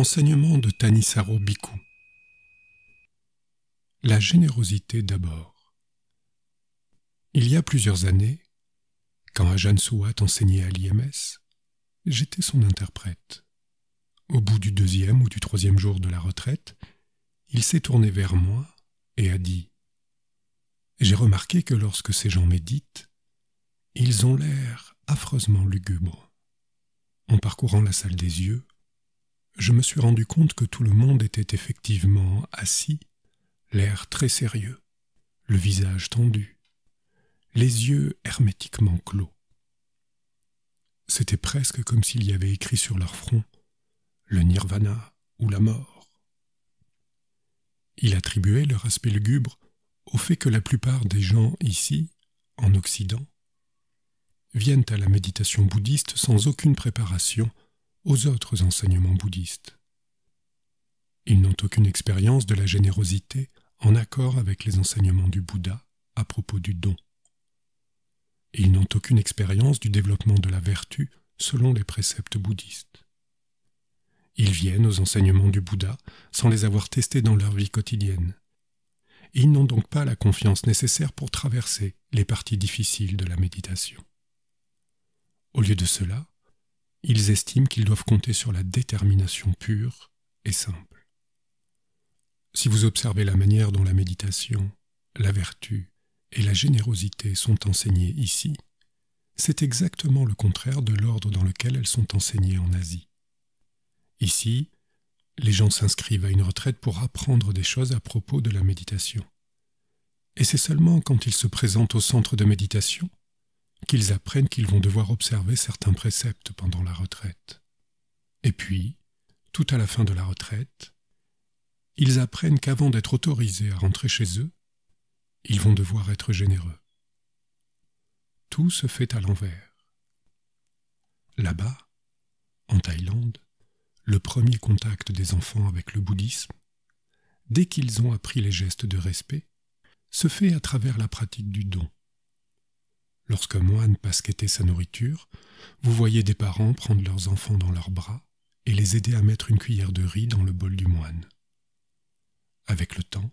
Enseignement de Tanissaro Bikou La générosité d'abord. Il y a plusieurs années, quand Ajahn Souat enseignait à l'IMS, j'étais son interprète. Au bout du deuxième ou du troisième jour de la retraite, il s'est tourné vers moi et a dit J'ai remarqué que lorsque ces gens méditent, ils ont l'air affreusement lugubres. En parcourant la salle des yeux, je me suis rendu compte que tout le monde était effectivement assis, l'air très sérieux, le visage tendu, les yeux hermétiquement clos. C'était presque comme s'il y avait écrit sur leur front le nirvana ou la mort. Il attribuait leur aspect lugubre au fait que la plupart des gens ici, en Occident, viennent à la méditation bouddhiste sans aucune préparation aux autres enseignements bouddhistes. Ils n'ont aucune expérience de la générosité en accord avec les enseignements du Bouddha à propos du don. Ils n'ont aucune expérience du développement de la vertu selon les préceptes bouddhistes. Ils viennent aux enseignements du Bouddha sans les avoir testés dans leur vie quotidienne. Ils n'ont donc pas la confiance nécessaire pour traverser les parties difficiles de la méditation. Au lieu de cela, ils estiment qu'ils doivent compter sur la détermination pure et simple. Si vous observez la manière dont la méditation, la vertu et la générosité sont enseignées ici, c'est exactement le contraire de l'ordre dans lequel elles sont enseignées en Asie. Ici, les gens s'inscrivent à une retraite pour apprendre des choses à propos de la méditation. Et c'est seulement quand ils se présentent au centre de méditation qu'ils apprennent qu'ils vont devoir observer certains préceptes pendant la retraite. Et puis, tout à la fin de la retraite, ils apprennent qu'avant d'être autorisés à rentrer chez eux, ils vont devoir être généreux. Tout se fait à l'envers. Là-bas, en Thaïlande, le premier contact des enfants avec le bouddhisme, dès qu'ils ont appris les gestes de respect, se fait à travers la pratique du don. Lorsqu'un moine passe sa nourriture, vous voyez des parents prendre leurs enfants dans leurs bras et les aider à mettre une cuillère de riz dans le bol du moine. Avec le temps,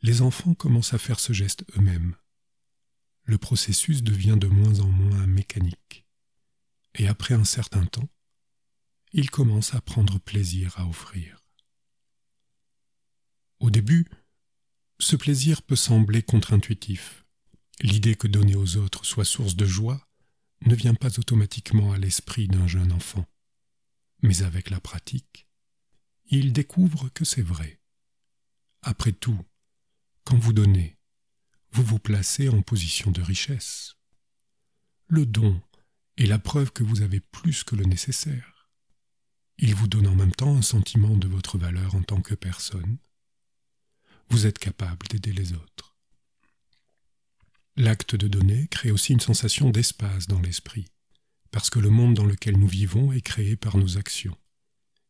les enfants commencent à faire ce geste eux-mêmes. Le processus devient de moins en moins mécanique. Et après un certain temps, ils commencent à prendre plaisir à offrir. Au début, ce plaisir peut sembler contre-intuitif, L'idée que donner aux autres soit source de joie ne vient pas automatiquement à l'esprit d'un jeune enfant. Mais avec la pratique, il découvre que c'est vrai. Après tout, quand vous donnez, vous vous placez en position de richesse. Le don est la preuve que vous avez plus que le nécessaire. Il vous donne en même temps un sentiment de votre valeur en tant que personne. Vous êtes capable d'aider les autres. L'acte de donner crée aussi une sensation d'espace dans l'esprit, parce que le monde dans lequel nous vivons est créé par nos actions,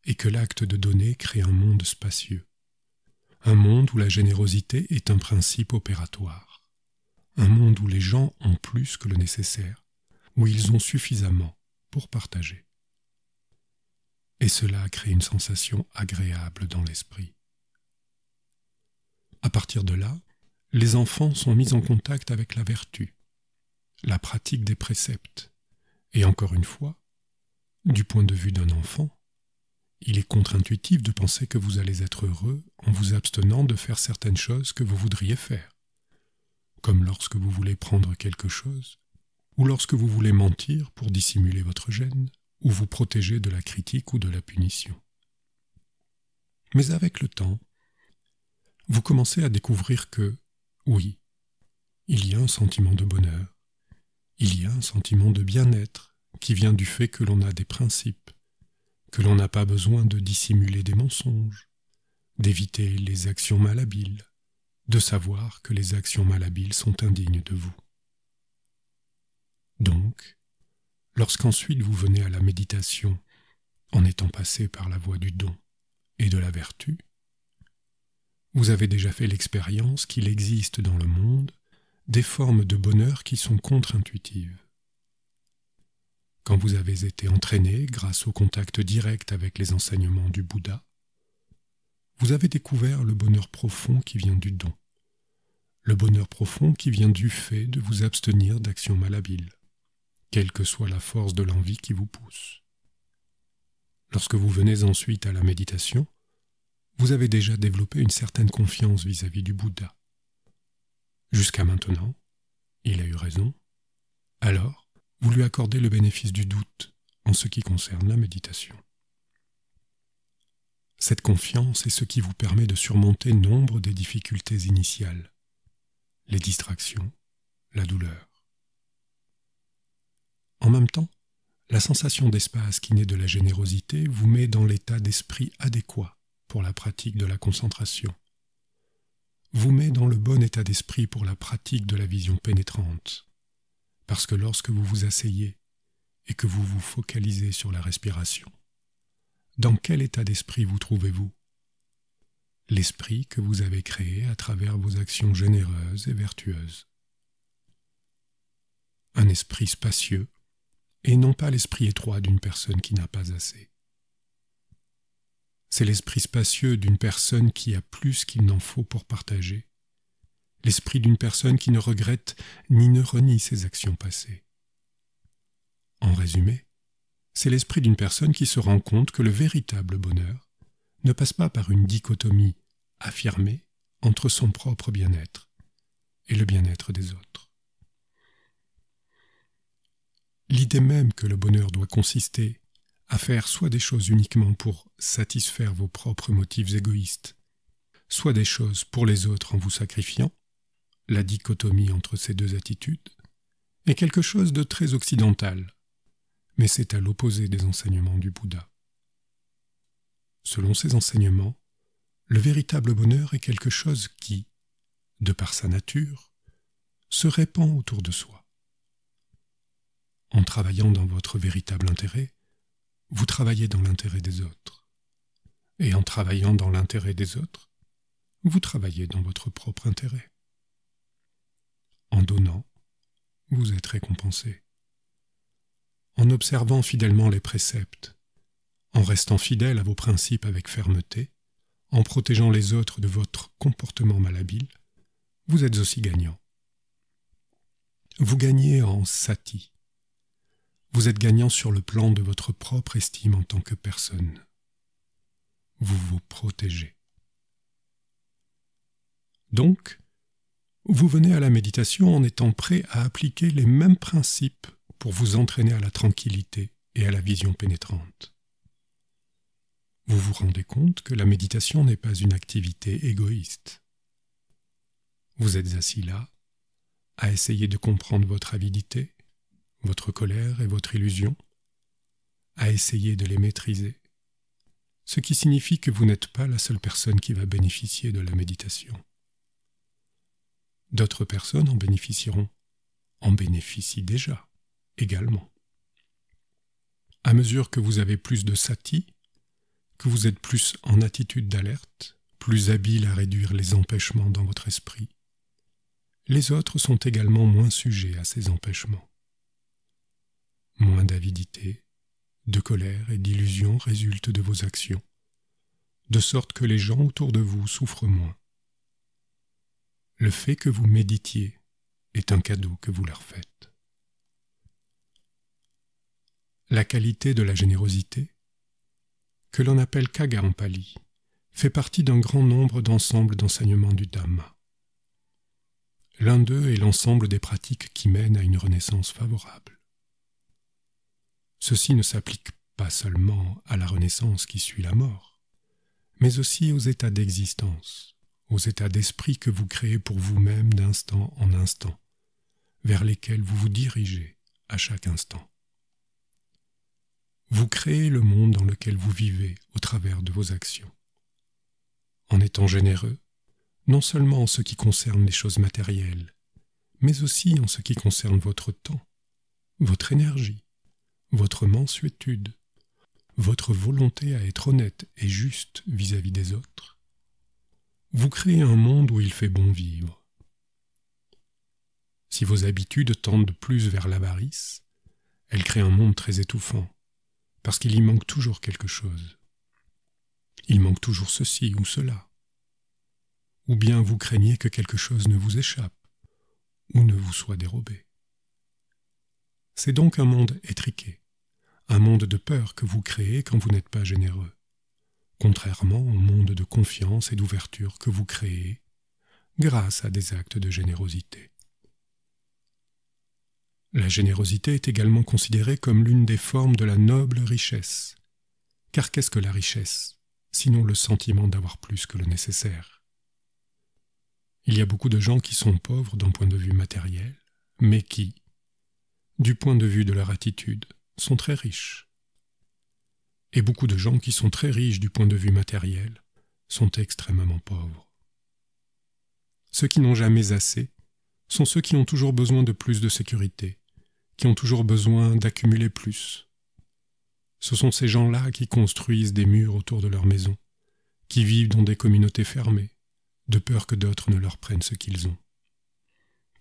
et que l'acte de donner crée un monde spacieux, un monde où la générosité est un principe opératoire, un monde où les gens ont plus que le nécessaire, où ils ont suffisamment pour partager. Et cela crée une sensation agréable dans l'esprit. À partir de là, les enfants sont mis en contact avec la vertu, la pratique des préceptes, et encore une fois, du point de vue d'un enfant, il est contre-intuitif de penser que vous allez être heureux en vous abstenant de faire certaines choses que vous voudriez faire, comme lorsque vous voulez prendre quelque chose, ou lorsque vous voulez mentir pour dissimuler votre gêne, ou vous protéger de la critique ou de la punition. Mais avec le temps, vous commencez à découvrir que, oui, il y a un sentiment de bonheur, il y a un sentiment de bien-être qui vient du fait que l'on a des principes, que l'on n'a pas besoin de dissimuler des mensonges, d'éviter les actions malhabiles, de savoir que les actions malhabiles sont indignes de vous. Donc, lorsqu'ensuite vous venez à la méditation, en étant passé par la voie du don et de la vertu, vous avez déjà fait l'expérience qu'il existe dans le monde des formes de bonheur qui sont contre-intuitives. Quand vous avez été entraîné grâce au contact direct avec les enseignements du Bouddha, vous avez découvert le bonheur profond qui vient du don, le bonheur profond qui vient du fait de vous abstenir d'actions malhabiles, quelle que soit la force de l'envie qui vous pousse. Lorsque vous venez ensuite à la méditation, vous avez déjà développé une certaine confiance vis-à-vis du Bouddha. Jusqu'à maintenant, il a eu raison, alors vous lui accordez le bénéfice du doute en ce qui concerne la méditation. Cette confiance est ce qui vous permet de surmonter nombre des difficultés initiales, les distractions, la douleur. En même temps, la sensation d'espace qui naît de la générosité vous met dans l'état d'esprit adéquat pour la pratique de la concentration, vous met dans le bon état d'esprit pour la pratique de la vision pénétrante, parce que lorsque vous vous asseyez et que vous vous focalisez sur la respiration, dans quel état d'esprit vous trouvez-vous L'esprit que vous avez créé à travers vos actions généreuses et vertueuses. Un esprit spacieux, et non pas l'esprit étroit d'une personne qui n'a pas assez. C'est l'esprit spacieux d'une personne qui a plus qu'il n'en faut pour partager. L'esprit d'une personne qui ne regrette ni ne renie ses actions passées. En résumé, c'est l'esprit d'une personne qui se rend compte que le véritable bonheur ne passe pas par une dichotomie affirmée entre son propre bien-être et le bien-être des autres. L'idée même que le bonheur doit consister à faire soit des choses uniquement pour satisfaire vos propres motifs égoïstes, soit des choses pour les autres en vous sacrifiant, la dichotomie entre ces deux attitudes, est quelque chose de très occidental, mais c'est à l'opposé des enseignements du Bouddha. Selon ces enseignements, le véritable bonheur est quelque chose qui, de par sa nature, se répand autour de soi. En travaillant dans votre véritable intérêt, vous travaillez dans l'intérêt des autres. Et en travaillant dans l'intérêt des autres, vous travaillez dans votre propre intérêt. En donnant, vous êtes récompensé. En observant fidèlement les préceptes, en restant fidèle à vos principes avec fermeté, en protégeant les autres de votre comportement malhabile, vous êtes aussi gagnant. Vous gagnez en sati, vous êtes gagnant sur le plan de votre propre estime en tant que personne. Vous vous protégez. Donc, vous venez à la méditation en étant prêt à appliquer les mêmes principes pour vous entraîner à la tranquillité et à la vision pénétrante. Vous vous rendez compte que la méditation n'est pas une activité égoïste. Vous êtes assis là, à essayer de comprendre votre avidité, votre colère et votre illusion, à essayer de les maîtriser, ce qui signifie que vous n'êtes pas la seule personne qui va bénéficier de la méditation. D'autres personnes en bénéficieront, en bénéficient déjà également. À mesure que vous avez plus de sati, que vous êtes plus en attitude d'alerte, plus habile à réduire les empêchements dans votre esprit, les autres sont également moins sujets à ces empêchements. Moins d'avidité, de colère et d'illusion résultent de vos actions, de sorte que les gens autour de vous souffrent moins. Le fait que vous méditiez est un cadeau que vous leur faites. La qualité de la générosité, que l'on appelle Pali, fait partie d'un grand nombre d'ensembles d'enseignements du Dhamma. L'un d'eux est l'ensemble des pratiques qui mènent à une renaissance favorable. Ceci ne s'applique pas seulement à la renaissance qui suit la mort, mais aussi aux états d'existence, aux états d'esprit que vous créez pour vous-même d'instant en instant, vers lesquels vous vous dirigez à chaque instant. Vous créez le monde dans lequel vous vivez au travers de vos actions. En étant généreux, non seulement en ce qui concerne les choses matérielles, mais aussi en ce qui concerne votre temps, votre énergie, votre mansuétude, votre volonté à être honnête et juste vis-à-vis des autres, vous créez un monde où il fait bon vivre. Si vos habitudes tendent plus vers l'avarice, elles créent un monde très étouffant, parce qu'il y manque toujours quelque chose. Il manque toujours ceci ou cela. Ou bien vous craignez que quelque chose ne vous échappe, ou ne vous soit dérobé. C'est donc un monde étriqué, un monde de peur que vous créez quand vous n'êtes pas généreux, contrairement au monde de confiance et d'ouverture que vous créez grâce à des actes de générosité. La générosité est également considérée comme l'une des formes de la noble richesse. Car qu'est-ce que la richesse, sinon le sentiment d'avoir plus que le nécessaire Il y a beaucoup de gens qui sont pauvres d'un point de vue matériel, mais qui, du point de vue de leur attitude, sont très riches. Et beaucoup de gens qui sont très riches du point de vue matériel sont extrêmement pauvres. Ceux qui n'ont jamais assez sont ceux qui ont toujours besoin de plus de sécurité, qui ont toujours besoin d'accumuler plus. Ce sont ces gens-là qui construisent des murs autour de leur maison, qui vivent dans des communautés fermées, de peur que d'autres ne leur prennent ce qu'ils ont.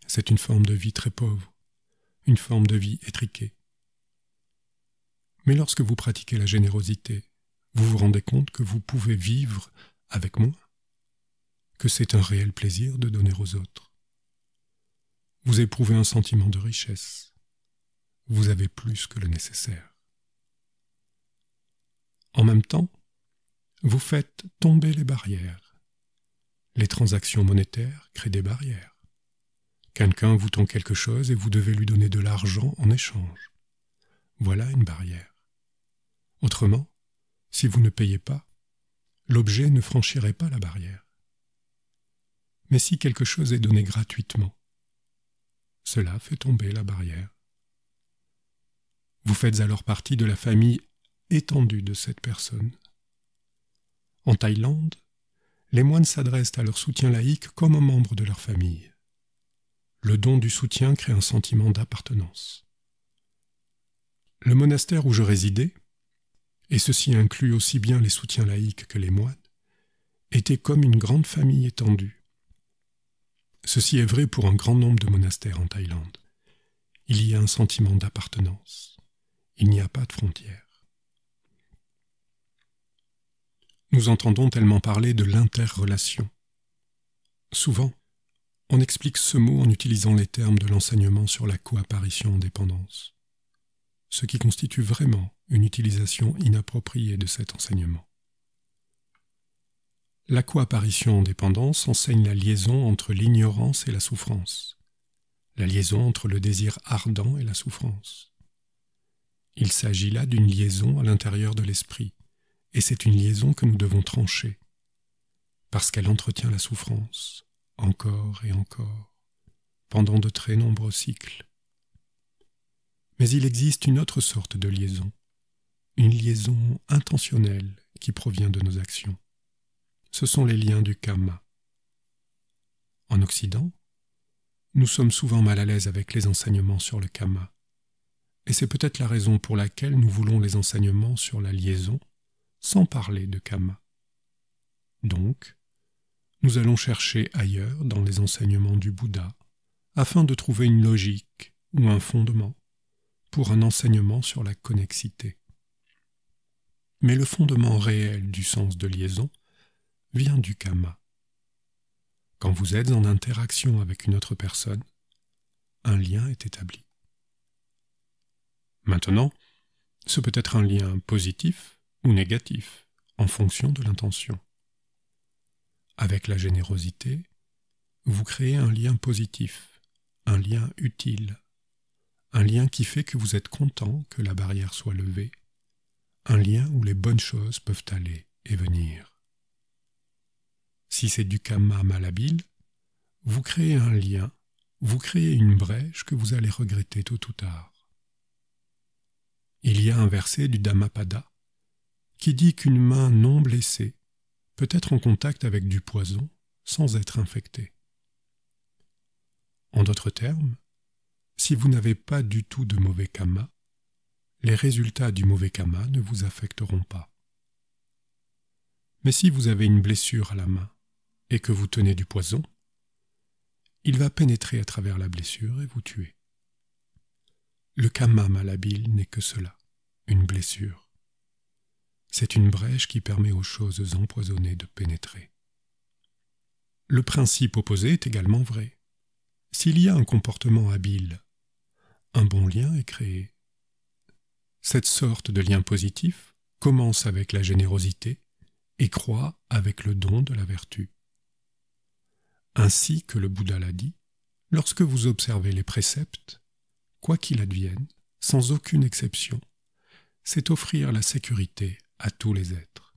C'est une forme de vie très pauvre, une forme de vie étriquée, mais lorsque vous pratiquez la générosité, vous vous rendez compte que vous pouvez vivre avec moi, que c'est un réel plaisir de donner aux autres. Vous éprouvez un sentiment de richesse. Vous avez plus que le nécessaire. En même temps, vous faites tomber les barrières. Les transactions monétaires créent des barrières. Quelqu'un vous tend quelque chose et vous devez lui donner de l'argent en échange. Voilà une barrière. Autrement, si vous ne payez pas, l'objet ne franchirait pas la barrière. Mais si quelque chose est donné gratuitement, cela fait tomber la barrière. Vous faites alors partie de la famille étendue de cette personne. En Thaïlande, les moines s'adressent à leur soutien laïque comme aux membres de leur famille. Le don du soutien crée un sentiment d'appartenance. Le monastère où je résidais, et ceci inclut aussi bien les soutiens laïques que les moines, était comme une grande famille étendue. Ceci est vrai pour un grand nombre de monastères en Thaïlande. Il y a un sentiment d'appartenance. Il n'y a pas de frontières. Nous entendons tellement parler de l'interrelation. Souvent, on explique ce mot en utilisant les termes de l'enseignement sur la coapparition en dépendance ce qui constitue vraiment une utilisation inappropriée de cet enseignement. La coapparition en dépendance enseigne la liaison entre l'ignorance et la souffrance, la liaison entre le désir ardent et la souffrance. Il s'agit là d'une liaison à l'intérieur de l'esprit, et c'est une liaison que nous devons trancher, parce qu'elle entretient la souffrance, encore et encore, pendant de très nombreux cycles. Mais il existe une autre sorte de liaison, une liaison intentionnelle qui provient de nos actions. Ce sont les liens du Kama. En Occident, nous sommes souvent mal à l'aise avec les enseignements sur le Kama, Et c'est peut-être la raison pour laquelle nous voulons les enseignements sur la liaison sans parler de Kama. Donc, nous allons chercher ailleurs dans les enseignements du Bouddha afin de trouver une logique ou un fondement pour un enseignement sur la connexité. Mais le fondement réel du sens de liaison vient du kama. Quand vous êtes en interaction avec une autre personne, un lien est établi. Maintenant, ce peut être un lien positif ou négatif, en fonction de l'intention. Avec la générosité, vous créez un lien positif, un lien utile, un lien qui fait que vous êtes content que la barrière soit levée, un lien où les bonnes choses peuvent aller et venir. Si c'est du kama malhabile, vous créez un lien, vous créez une brèche que vous allez regretter tôt ou tard. Il y a un verset du Dhammapada qui dit qu'une main non blessée peut être en contact avec du poison sans être infectée. En d'autres termes, si vous n'avez pas du tout de mauvais kama, les résultats du mauvais kama ne vous affecteront pas. Mais si vous avez une blessure à la main et que vous tenez du poison, il va pénétrer à travers la blessure et vous tuer. Le kama malhabile n'est que cela, une blessure. C'est une brèche qui permet aux choses empoisonnées de pénétrer. Le principe opposé est également vrai. S'il y a un comportement habile un bon lien est créé. Cette sorte de lien positif commence avec la générosité et croît avec le don de la vertu. Ainsi que le Bouddha l'a dit, lorsque vous observez les préceptes, quoi qu'il advienne, sans aucune exception, c'est offrir la sécurité à tous les êtres.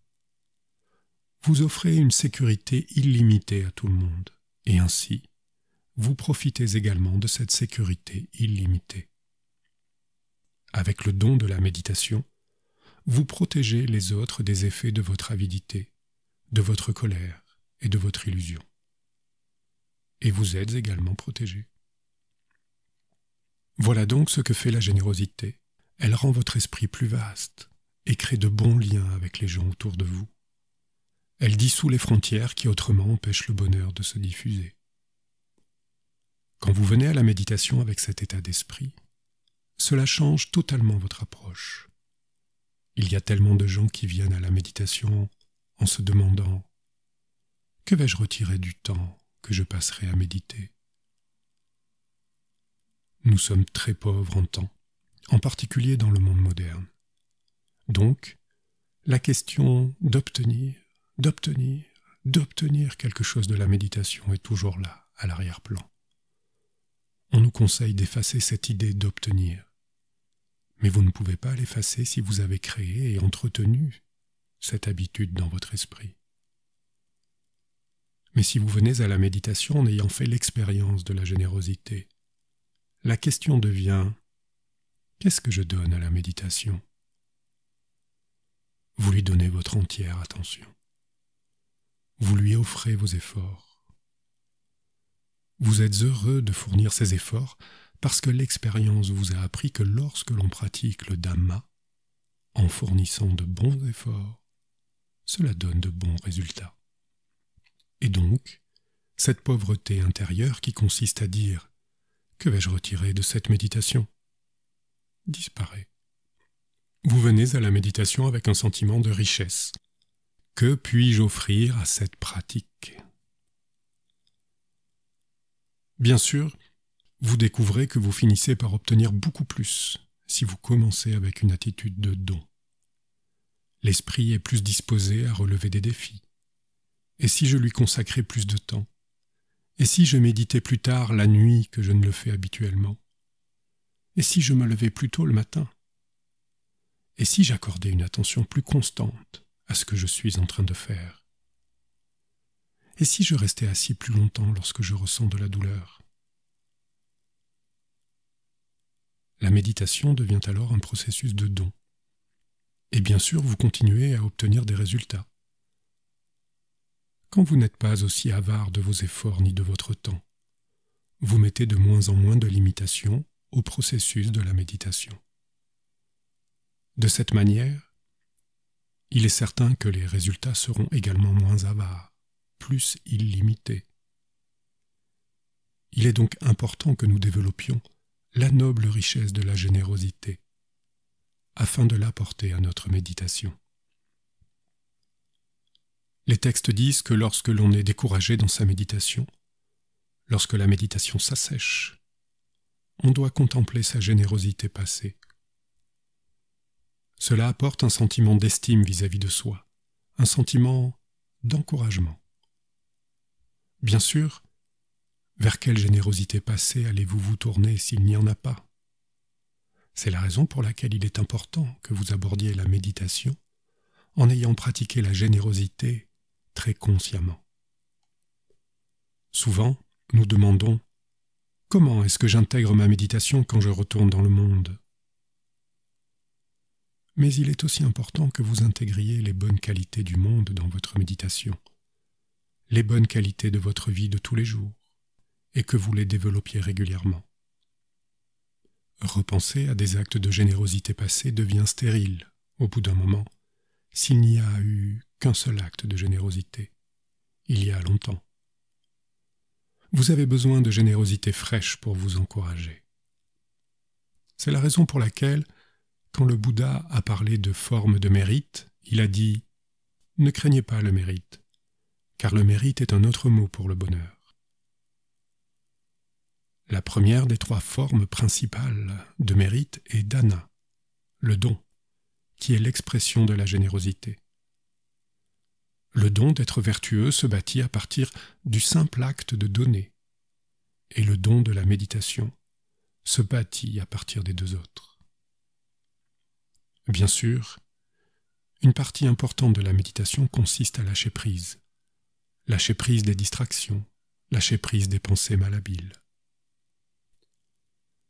Vous offrez une sécurité illimitée à tout le monde, et ainsi, vous profitez également de cette sécurité illimitée. Avec le don de la méditation, vous protégez les autres des effets de votre avidité, de votre colère et de votre illusion. Et vous êtes également protégé. Voilà donc ce que fait la générosité. Elle rend votre esprit plus vaste et crée de bons liens avec les gens autour de vous. Elle dissout les frontières qui autrement empêchent le bonheur de se diffuser. Quand vous venez à la méditation avec cet état d'esprit, cela change totalement votre approche. Il y a tellement de gens qui viennent à la méditation en se demandant ⁇ Que vais-je retirer du temps que je passerai à méditer ?⁇ Nous sommes très pauvres en temps, en particulier dans le monde moderne. Donc, la question d'obtenir, d'obtenir, d'obtenir quelque chose de la méditation est toujours là, à l'arrière-plan on nous conseille d'effacer cette idée d'obtenir. Mais vous ne pouvez pas l'effacer si vous avez créé et entretenu cette habitude dans votre esprit. Mais si vous venez à la méditation en ayant fait l'expérience de la générosité, la question devient Qu'est-ce que je donne à la méditation Vous lui donnez votre entière attention. Vous lui offrez vos efforts. Vous êtes heureux de fournir ces efforts parce que l'expérience vous a appris que lorsque l'on pratique le Dhamma, en fournissant de bons efforts, cela donne de bons résultats. Et donc, cette pauvreté intérieure qui consiste à dire Que vais-je retirer de cette méditation disparaît. Vous venez à la méditation avec un sentiment de richesse. Que puis-je offrir à cette pratique Bien sûr, vous découvrez que vous finissez par obtenir beaucoup plus si vous commencez avec une attitude de don. L'esprit est plus disposé à relever des défis. Et si je lui consacrais plus de temps Et si je méditais plus tard la nuit que je ne le fais habituellement Et si je me levais plus tôt le matin Et si j'accordais une attention plus constante à ce que je suis en train de faire et si je restais assis plus longtemps lorsque je ressens de la douleur La méditation devient alors un processus de don. Et bien sûr, vous continuez à obtenir des résultats. Quand vous n'êtes pas aussi avare de vos efforts ni de votre temps, vous mettez de moins en moins de limitations au processus de la méditation. De cette manière, il est certain que les résultats seront également moins avares plus illimité. Il est donc important que nous développions la noble richesse de la générosité, afin de l'apporter à notre méditation. Les textes disent que lorsque l'on est découragé dans sa méditation, lorsque la méditation s'assèche, on doit contempler sa générosité passée. Cela apporte un sentiment d'estime vis-à-vis de soi, un sentiment d'encouragement. Bien sûr, vers quelle générosité passée allez-vous vous tourner s'il n'y en a pas C'est la raison pour laquelle il est important que vous abordiez la méditation en ayant pratiqué la générosité très consciemment. Souvent, nous demandons Comment est-ce que j'intègre ma méditation quand je retourne dans le monde Mais il est aussi important que vous intégriez les bonnes qualités du monde dans votre méditation les bonnes qualités de votre vie de tous les jours et que vous les développiez régulièrement. Repenser à des actes de générosité passés devient stérile, au bout d'un moment, s'il n'y a eu qu'un seul acte de générosité, il y a longtemps. Vous avez besoin de générosité fraîche pour vous encourager. C'est la raison pour laquelle, quand le Bouddha a parlé de forme de mérite, il a dit Ne craignez pas le mérite, car le mérite est un autre mot pour le bonheur. La première des trois formes principales de mérite est dana, le don, qui est l'expression de la générosité. Le don d'être vertueux se bâtit à partir du simple acte de donner, et le don de la méditation se bâtit à partir des deux autres. Bien sûr, une partie importante de la méditation consiste à lâcher prise, lâcher prise des distractions, lâcher prise des pensées malhabiles.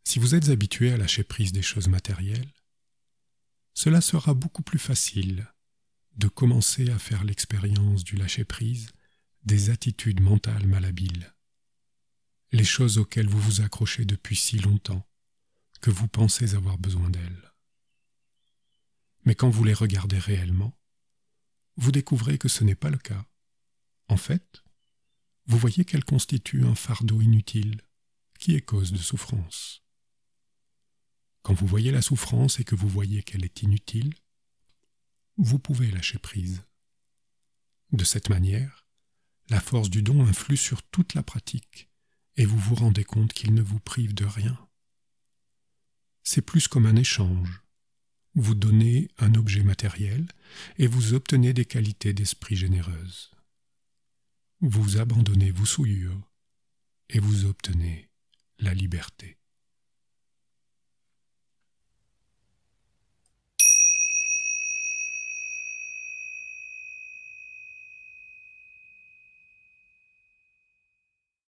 Si vous êtes habitué à lâcher prise des choses matérielles, cela sera beaucoup plus facile de commencer à faire l'expérience du lâcher-prise des attitudes mentales malhabiles, les choses auxquelles vous vous accrochez depuis si longtemps que vous pensez avoir besoin d'elles. Mais quand vous les regardez réellement, vous découvrez que ce n'est pas le cas, en fait, vous voyez qu'elle constitue un fardeau inutile qui est cause de souffrance. Quand vous voyez la souffrance et que vous voyez qu'elle est inutile, vous pouvez lâcher prise. De cette manière, la force du don influe sur toute la pratique et vous vous rendez compte qu'il ne vous prive de rien. C'est plus comme un échange. Vous donnez un objet matériel et vous obtenez des qualités d'esprit généreuses vous abandonnez vos souillures et vous obtenez la liberté.